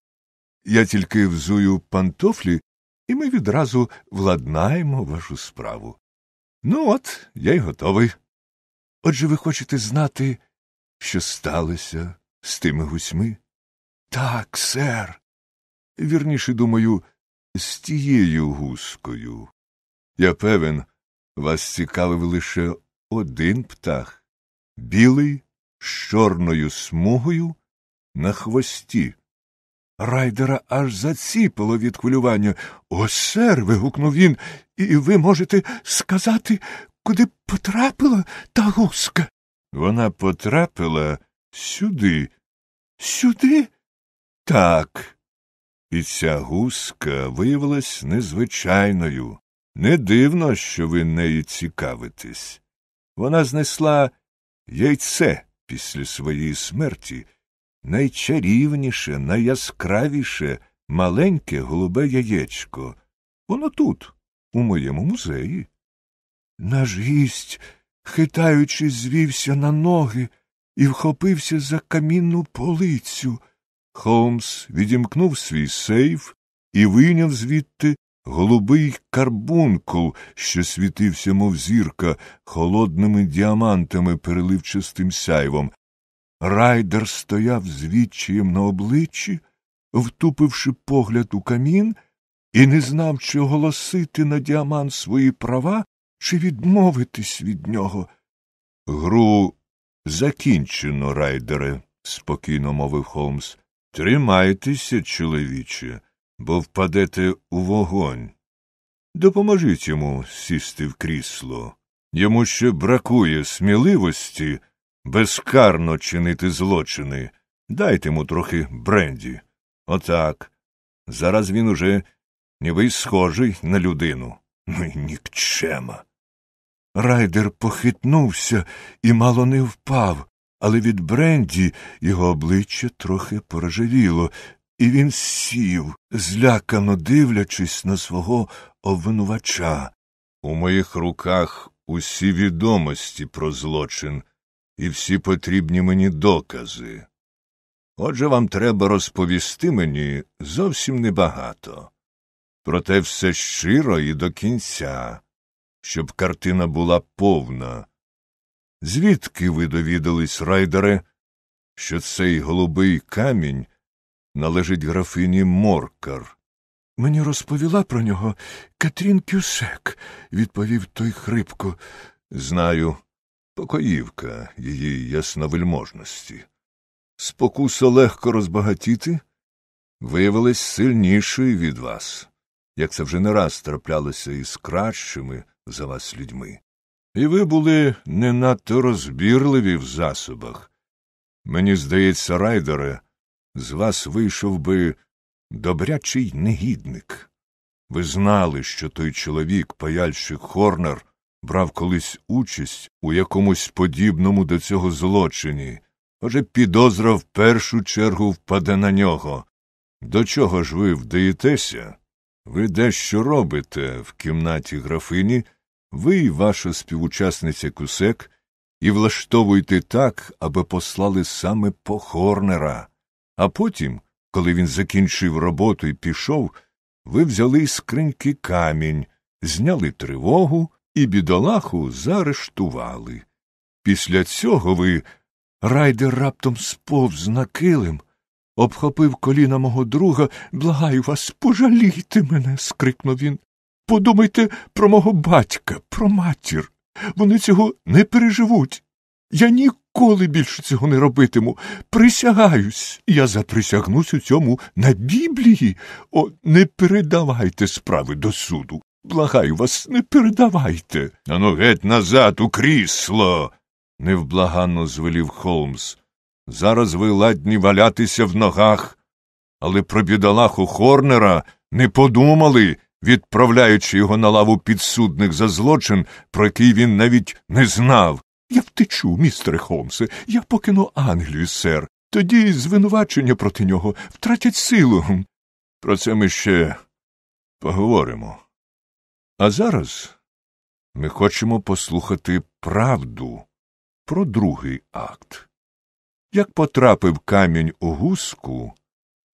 Я тільки взую пантофлі, і ми відразу владнаємо вашу справу. Ну, от, я й готовий. Отже, ви хочете знати, що сталося з тими гусьми? Так, сер. Вірніше, думаю, з тією гускою. Я певен, вас цікавив лише один птах білий з чорною смугою на хвості. Райдера аж заціпило від хвилювання. О, сер. вигукнув він, і ви можете сказати, куди потрапила та гуска? Вона потрапила сюди. Сюди? Так. І ця гуска виявилась незвичайною. Не дивно, що ви нею цікавитесь. Вона знесла яйце після своєї смерті найчарівніше, найяскравіше, маленьке голубе яєчко. Воно тут, у моєму музеї. Наш гість, хитаючи, звівся на ноги і вхопився за камінну полицю. Холмс відімкнув свій сейф і вийняв звідти голубий карбункул, що світився, мов зірка, холодними діамантами переливчастим сяйвом. Райдер стояв з відчаєм на обличчі, втупивши погляд у камін, і не знав, чи оголосити на діамант свої права, чи відмовитись від нього. Гру закінчено, райдере, спокійно мовив Холмс. Тримайтеся, чоловіче, бо впадете у вогонь. Допоможіть йому сісти в крісло. Йому ще бракує сміливості безкарно чинити злочини. Дайте йому трохи бренді. Отак. Зараз він уже ніби й схожий на людину. Ну й нікчема. Райдер похитнувся і мало не впав, але від бренді його обличчя трохи порожевіло, і він сів, злякано дивлячись на свого обвинувача. У моїх руках усі відомості про злочин, і всі потрібні мені докази. Отже, вам треба розповісти мені зовсім небагато. Проте все щиро і до кінця, щоб картина була повна. Звідки ви довідались, райдере, що цей голубий камінь належить графині Моркар? Мені розповіла про нього Катрін Кюсек, відповів той хрипко. Знаю, покоївка її ясновельможності. Спокуса легко розбагатіти виявилась сильнішою від вас, як це вже не раз траплялося із кращими за вас людьми. І ви були не надто розбірливі в засобах. Мені здається, райдере, з вас вийшов би добрячий негідник. Ви знали, що той чоловік, паяльщик Хорнер, брав колись участь у якомусь подібному до цього злочині, отже підозра в першу чергу впаде на нього. До чого ж ви вдаєтеся? Ви дещо робите в кімнаті графині, ви і ваша співучасниця Кусек, і влаштовуйте так, аби послали саме по Хорнера. А потім, коли він закінчив роботу і пішов, ви взяли скриньки камінь, зняли тривогу і бідолаху заарештували. Після цього ви райдер раптом сповз на килим, обхопив коліна мого друга, благаю вас, пожалійте мене. скрикнув він. Подумайте про мого батька, про матір. Вони цього не переживуть. Я ніколи більше цього не робитиму. Присягаюсь, я заприсягнусь у цьому на Біблії. О, не передавайте справи до суду. Благаю вас, не передавайте. Ану геть назад, у крісло. невблаганно звелів Холмс. Зараз ви ладні валятися в ногах, але про бідолаху Хорнера не подумали, відправляючи його на лаву підсудних за злочин, про який він навіть не знав. Я втечу, містере Холмсе, я покину Англію, сер. Тоді звинувачення проти нього втратять силу. Про це ми ще поговоримо. А зараз ми хочемо послухати правду про другий акт. Як потрапив камінь у гуску,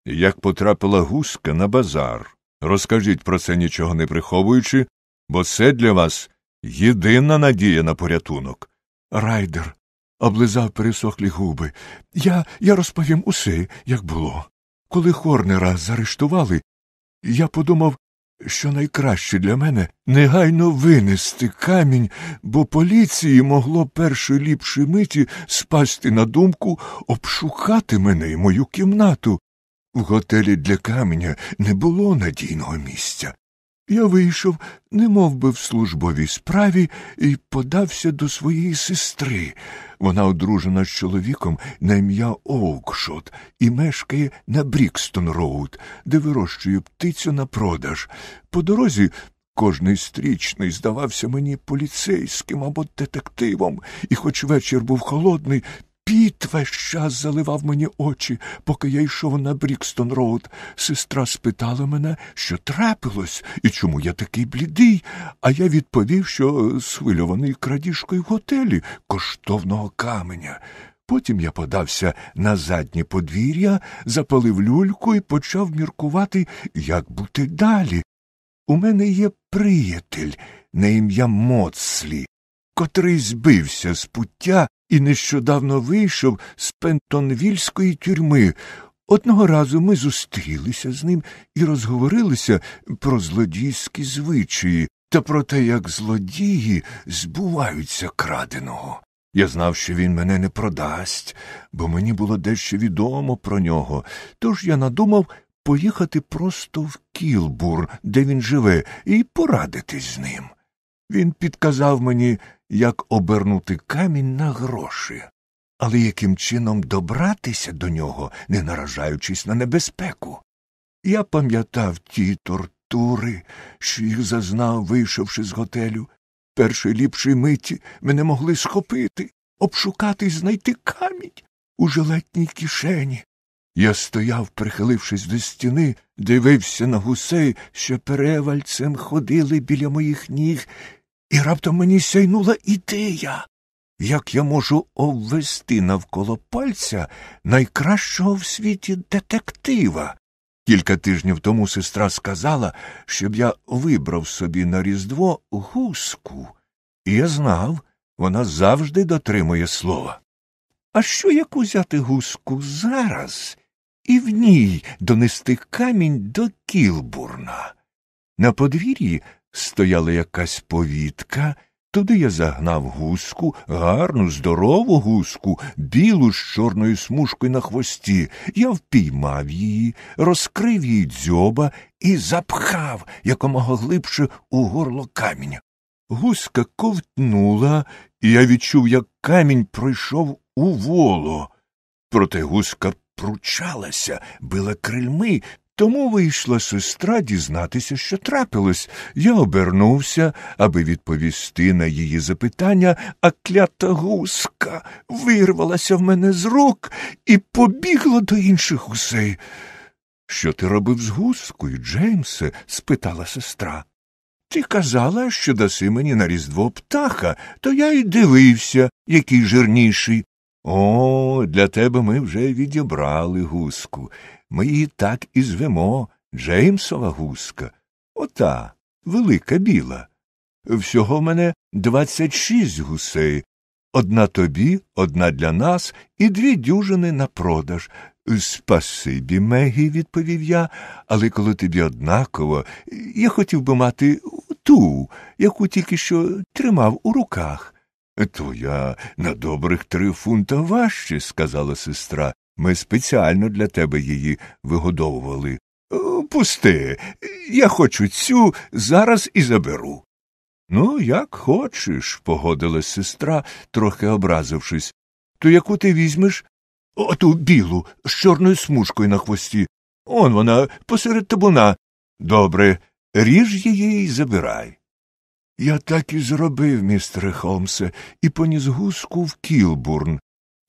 як потрапила гуска на базар. Розкажіть про це нічого не приховуючи, бо це для вас єдина надія на порятунок. Райдер облизав пересохлі губи. Я я розповім усе, як було. Коли Хорнера заарештували, я подумав, що найкраще для мене негайно винести камінь, бо поліції могло першої ліпшої миті спасти на думку обшукати мене і мою кімнату. В готелі для каменя не було надійного місця. Я вийшов, не мов би в службовій справі, і подався до своєї сестри. Вона одружена з чоловіком на ім'я Оукшот і мешкає на Брікстон Роуд, де вирощує птицю на продаж. По дорозі кожний стрічний здавався мені поліцейським або детективом, і, хоч вечір був холодний, Піт весь час заливав мені очі, поки я йшов на Брікстон Роуд. Сестра спитала мене, що трапилось і чому я такий блідий, а я відповів, що схвильований крадіжкою в готелі коштовного каменя. Потім я подався на заднє подвір'я, запалив люльку і почав міркувати, як бути далі. У мене є приятель на ім'я Моцлі котрий збився з пуття і нещодавно вийшов з Пентонвільської тюрми. Одного разу ми зустрілися з ним і розговорилися про злодійські звичаї та про те, як злодії збуваються краденого. Я знав, що він мене не продасть, бо мені було дещо відомо про нього, тож я надумав поїхати просто в Кілбур, де він живе, і порадитись з ним. Він підказав мені як обернути камінь на гроші, але яким чином добратися до нього, не наражаючись на небезпеку. Я пам'ятав ті тортури, що їх зазнав, вийшовши з готелю. Першої ліпшої миті мене могли схопити, обшукати і знайти камінь у жилетній кишені. Я стояв, прихилившись до стіни, дивився на гусей, що перевальцем ходили біля моїх ніг, і раптом мені сяйнула ідея, як я можу обвести навколо пальця найкращого в світі детектива. Кілька тижнів тому сестра сказала, щоб я вибрав собі на Різдво гуску, і я знав, вона завжди дотримує слова. А що як узяти гуску зараз і в ній донести камінь до Кілбурна? На подвір'ї стояла якась повітка, туди я загнав гуску, гарну, здорову гуску, білу з чорною смужкою на хвості. Я впіймав її, розкрив її дзьоба і запхав якомога глибше у горло каміння. Гуска ковтнула, і я відчув, як камінь пройшов у воло. Проте гуска пручалася, била крильми, тому вийшла сестра дізнатися, що трапилось. Я обернувся, аби відповісти на її запитання, а клята гуска вирвалася в мене з рук і побігла до інших гусей. Що ти робив з гускою, Джеймсе? спитала сестра. Ти казала, що даси мені на різдво птаха, то я й дивився, який жирніший. О, для тебе ми вже відібрали гуску ми її так і звемо Джеймсова гуска. Ота, велика біла. Всього в мене двадцять шість гусей. Одна тобі, одна для нас і дві дюжини на продаж. Спасибі, Мегі, відповів я, але коли тобі однаково, я хотів би мати ту, яку тільки що тримав у руках. То я на добрих три фунта важче, сказала сестра, ми спеціально для тебе її вигодовували. Е, пусти, я хочу цю, зараз і заберу. Ну, як хочеш, погодилась сестра, трохи образившись. То яку ти візьмеш? Оту білу, з чорною смужкою на хвості. Он вона посеред табуна. Добре, ріж її і забирай. Я так і зробив, містере Холмсе, і поніс гуску в Кілбурн,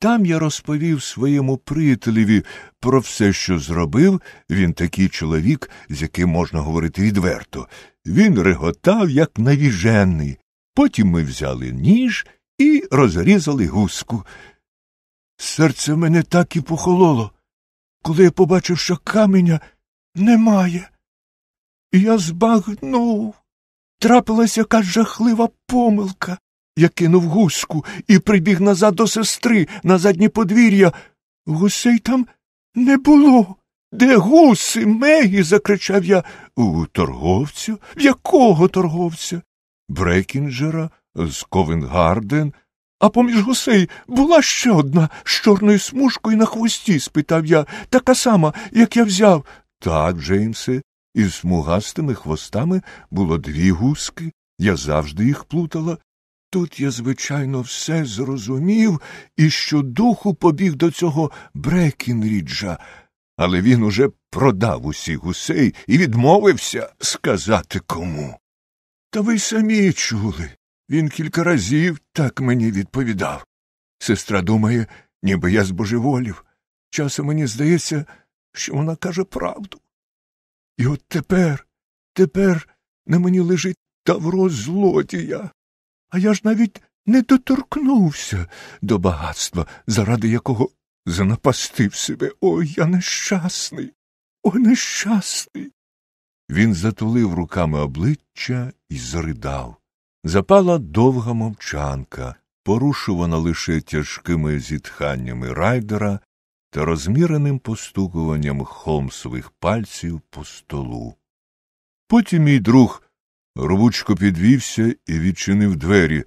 там я розповів своєму приятелеві про все, що зробив. Він такий чоловік, з яким можна говорити відверто. Він реготав, як навіжений. Потім ми взяли ніж і розрізали гуску. Серце мене так і похололо, коли я побачив, що каменя немає. я збагнув. Трапилась якась жахлива помилка. Я кинув гуську і прибіг назад до сестри на заднє подвір'я. Гусей там не було. Де гуси, мегі? закричав я. У торговця? В якого торговця? Брекінджера з Ковенгарден. А поміж гусей була ще одна з чорною смужкою на хвості? спитав я, така сама, як я взяв. Так, Джеймсе, із смугастими хвостами було дві гуски. Я завжди їх плутала. Тут я, звичайно, все зрозумів і що духу побіг до цього Брекінріджа, але він уже продав усі гусей і відмовився сказати кому. Та ви самі чули. Він кілька разів так мені відповідав. Сестра думає, ніби я збожеволів. Часом мені здається, що вона каже правду. І от тепер, тепер на мені лежить тавро злодія. А я ж навіть не доторкнувся до багатства, заради якого занапастив себе. Ой, я нещасний, ой, нещасний. Він затулив руками обличчя і заридав. Запала довга мовчанка, порушувана лише тяжкими зітханнями райдера та розміреним постукуванням холмсових пальців по столу. Потім мій друг Рубучко підвівся і відчинив двері.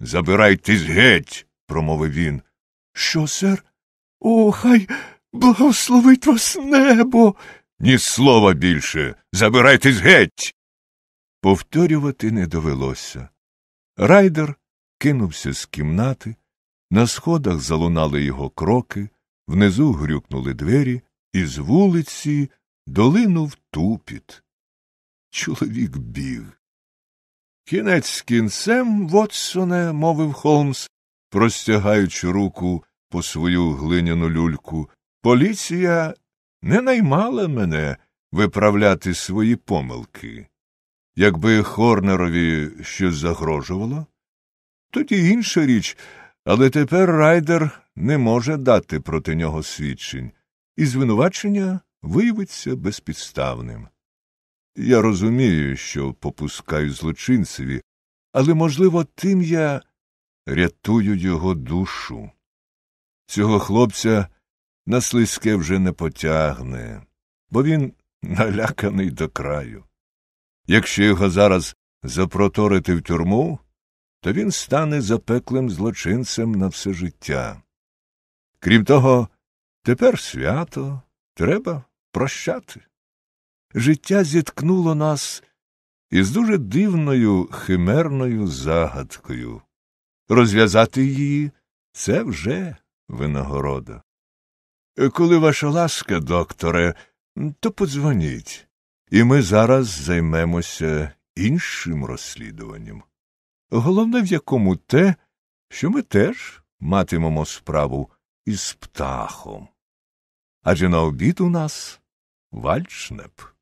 Забирайтесь геть, промовив він. Що, сер? О, хай благословить вас небо. Ні слова більше. Забирайтесь геть. Повторювати не довелося. Райдер кинувся з кімнати, на сходах залунали його кроки, внизу грюкнули двері, і з вулиці долинув тупіт чоловік біг. Кінець кінцем, Вотсоне, мовив Холмс, простягаючи руку по свою глиняну люльку, поліція не наймала мене виправляти свої помилки. Якби Хорнерові щось загрожувало, тоді інша річ, але тепер райдер не може дати проти нього свідчень, і звинувачення виявиться безпідставним. Я розумію, що попускаю злочинцеві, але, можливо, тим я рятую його душу. Цього хлопця на слизьке вже не потягне, бо він наляканий до краю. Якщо його зараз запроторити в тюрму, то він стане запеклим злочинцем на все життя. Крім того, тепер свято треба прощати життя зіткнуло нас із дуже дивною химерною загадкою. Розв'язати її це вже винагорода. Коли ваша ласка, докторе, то подзвоніть, і ми зараз займемося іншим розслідуванням. Головне в якому те, що ми теж матимемо справу із птахом. Адже на обід у нас вальшнеп.